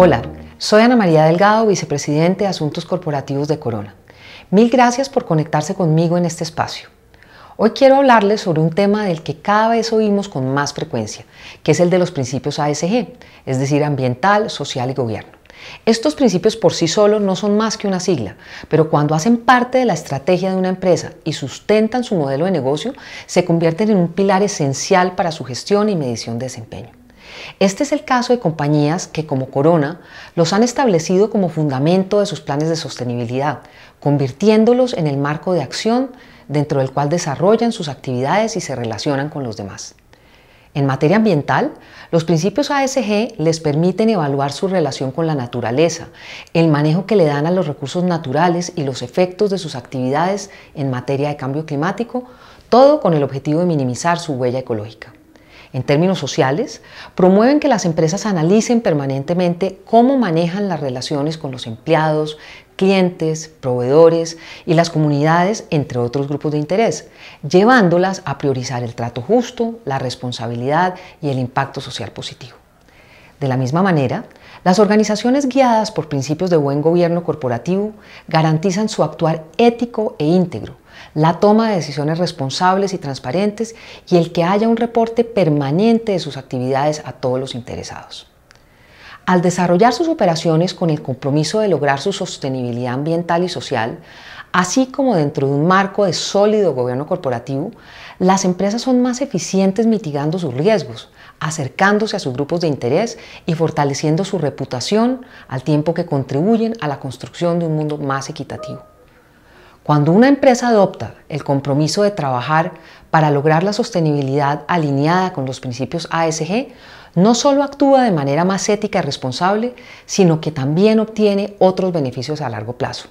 Hola, soy Ana María Delgado, vicepresidente de Asuntos Corporativos de Corona. Mil gracias por conectarse conmigo en este espacio. Hoy quiero hablarles sobre un tema del que cada vez oímos con más frecuencia, que es el de los principios ASG, es decir, ambiental, social y gobierno. Estos principios por sí solos no son más que una sigla, pero cuando hacen parte de la estrategia de una empresa y sustentan su modelo de negocio, se convierten en un pilar esencial para su gestión y medición de desempeño. Este es el caso de compañías que, como Corona, los han establecido como fundamento de sus planes de sostenibilidad, convirtiéndolos en el marco de acción dentro del cual desarrollan sus actividades y se relacionan con los demás. En materia ambiental, los principios ASG les permiten evaluar su relación con la naturaleza, el manejo que le dan a los recursos naturales y los efectos de sus actividades en materia de cambio climático, todo con el objetivo de minimizar su huella ecológica en términos sociales, promueven que las empresas analicen permanentemente cómo manejan las relaciones con los empleados, clientes, proveedores y las comunidades, entre otros grupos de interés, llevándolas a priorizar el trato justo, la responsabilidad y el impacto social positivo. De la misma manera, las organizaciones guiadas por principios de buen gobierno corporativo garantizan su actuar ético e íntegro, la toma de decisiones responsables y transparentes y el que haya un reporte permanente de sus actividades a todos los interesados. Al desarrollar sus operaciones con el compromiso de lograr su sostenibilidad ambiental y social, así como dentro de un marco de sólido gobierno corporativo, las empresas son más eficientes mitigando sus riesgos, acercándose a sus grupos de interés y fortaleciendo su reputación al tiempo que contribuyen a la construcción de un mundo más equitativo. Cuando una empresa adopta el compromiso de trabajar para lograr la sostenibilidad alineada con los principios ASG, no solo actúa de manera más ética y responsable, sino que también obtiene otros beneficios a largo plazo.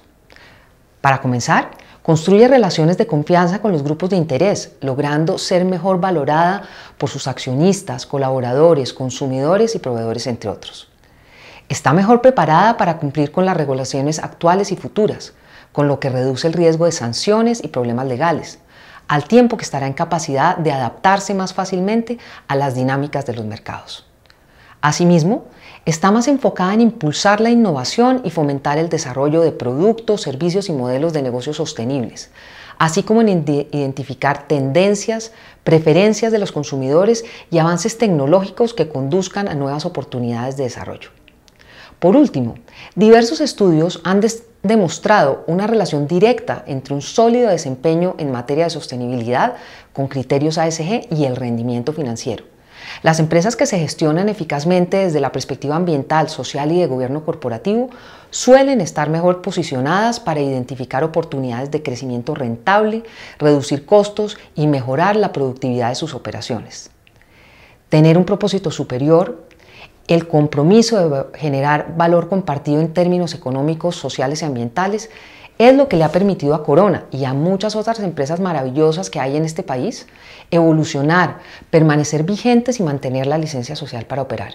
Para comenzar, construye relaciones de confianza con los grupos de interés, logrando ser mejor valorada por sus accionistas, colaboradores, consumidores y proveedores, entre otros. Está mejor preparada para cumplir con las regulaciones actuales y futuras, con lo que reduce el riesgo de sanciones y problemas legales, al tiempo que estará en capacidad de adaptarse más fácilmente a las dinámicas de los mercados. Asimismo, está más enfocada en impulsar la innovación y fomentar el desarrollo de productos, servicios y modelos de negocios sostenibles, así como en identificar tendencias, preferencias de los consumidores y avances tecnológicos que conduzcan a nuevas oportunidades de desarrollo. Por último, diversos estudios han, destacado demostrado una relación directa entre un sólido desempeño en materia de sostenibilidad con criterios ASG y el rendimiento financiero. Las empresas que se gestionan eficazmente desde la perspectiva ambiental, social y de gobierno corporativo suelen estar mejor posicionadas para identificar oportunidades de crecimiento rentable, reducir costos y mejorar la productividad de sus operaciones. Tener un propósito superior el compromiso de generar valor compartido en términos económicos, sociales y ambientales es lo que le ha permitido a Corona y a muchas otras empresas maravillosas que hay en este país evolucionar, permanecer vigentes y mantener la licencia social para operar.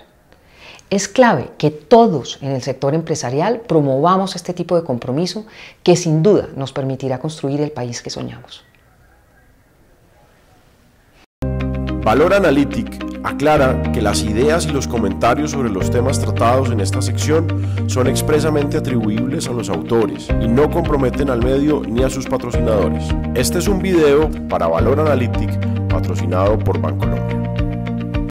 Es clave que todos en el sector empresarial promovamos este tipo de compromiso que sin duda nos permitirá construir el país que soñamos. Valor Analytic aclara que las ideas y los comentarios sobre los temas tratados en esta sección son expresamente atribuibles a los autores y no comprometen al medio ni a sus patrocinadores. Este es un video para Valor Analytic patrocinado por Bancolombia.